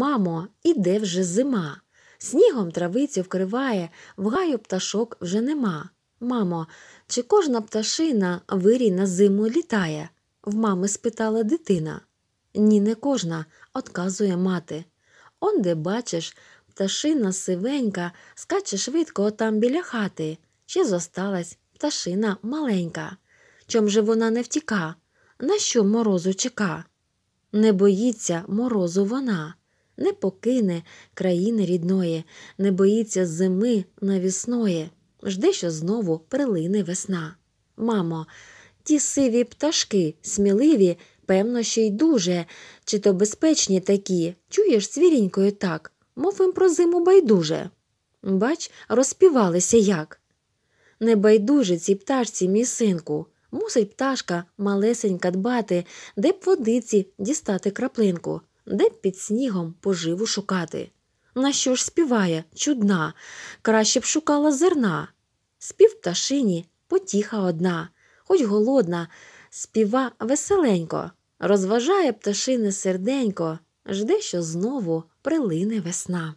Мамо, іде вже зима. Снігом травицю вкриває, в гаю пташок вже нема. Мамо, чи кожна пташина вирій на зиму літає? В мами спитала дитина. Ні, не кожна, отказує мати. Он де бачиш, пташина сивенька, скаче швидко отам біля хати. Ще зосталась пташина маленька. Чом же вона не втіка? На що морозу чека? Не боїться морозу вона не покине країни рідної, не боїться зими навісної, жде, що знову прилине весна. Мамо, ті сиві пташки, сміливі, певно, ще й дуже, чи то безпечні такі, чуєш свірінькою так, мов їм про зиму байдуже. Бач, розпівалися як. Не байдуже цій пташці, мій синку. Мусить пташка малесенька дбати, де б водиці дістати краплинку де б під снігом поживу шукати. На що ж співає, чудна, краще б шукала зерна. Спів пташині потіха одна, хоч голодна, співа веселенько, розважає пташини серденько, жде, що знову прилине весна.